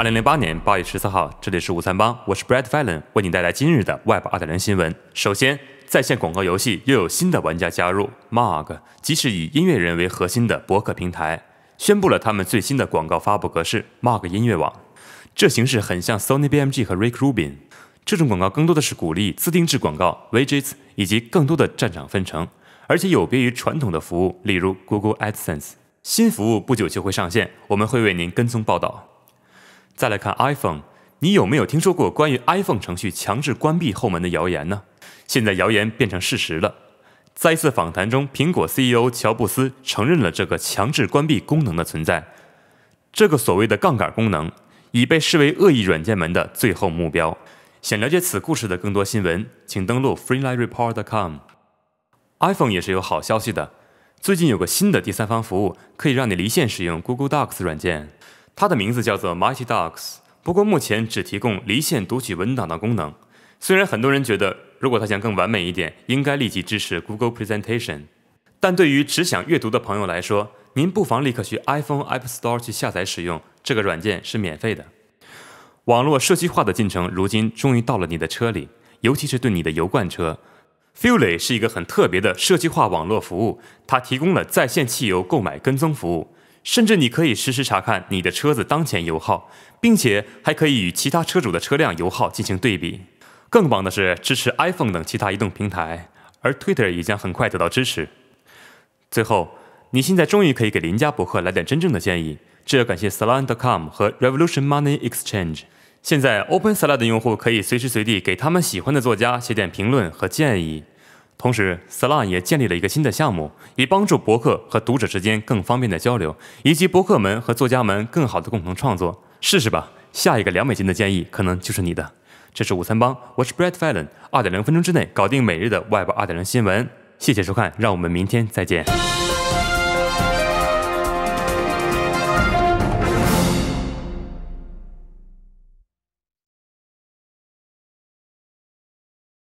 二零零八年八月十四号，这里是午餐帮，我是 Brad Fallon，为你带来今日的 Web 二点零新闻。首先，在线广告游戏又有新的玩家加入。m o g 即是以音乐人为核心的博客平台，宣布了他们最新的广告发布格式 m o g 音乐网。这形式很像 Sony BMG 和 Rick Rubin。这种广告更多的是鼓励自定制广告 Widgets 以及更多的战场分成，而且有别于传统的服务，例如 Google AdSense。新服务不久就会上线，我们会为您跟踪报道。再来看 iPhone，你有没有听说过关于 iPhone 程序强制关闭后门的谣言呢？现在谣言变成事实了。在一次访谈中，苹果 CEO 乔布斯承认了这个强制关闭功能的存在。这个所谓的杠杆功能已被视为恶意软件门的最后目标。想了解此故事的更多新闻，请登录 freelireport.com。iPhone 也是有好消息的，最近有个新的第三方服务可以让你离线使用 Google Docs 软件。它的名字叫做 MightyDocs，不过目前只提供离线读取文档的功能。虽然很多人觉得，如果它想更完美一点，应该立即支持 Google Presentation。但对于只想阅读的朋友来说，您不妨立刻去 iPhone App Store 去下载使用，这个软件是免费的。网络社区化的进程如今终于到了你的车里，尤其是对你的油罐车。Fuelly 是一个很特别的社区化网络服务，它提供了在线汽油购买跟踪服务。甚至你可以实时查看你的车子当前油耗，并且还可以与其他车主的车辆油耗进行对比。更棒的是，支持 iPhone 等其他移动平台，而 Twitter 也将很快得到支持。最后，你现在终于可以给邻家博客来点真正的建议，这要感谢 Salon.com 和 Revolution Money Exchange。现在，Open Salon 的用户可以随时随地给他们喜欢的作家写点评论和建议。同时 s l a n 也建立了一个新的项目，以帮助博客和读者之间更方便的交流，以及博客们和作家们更好的共同创作。试试吧，下一个两美金的建议可能就是你的。这是午餐帮，我是 b r t d Falen，二点零分钟之内搞定每日的 Web 二点零新闻。谢谢收看，让我们明天再见。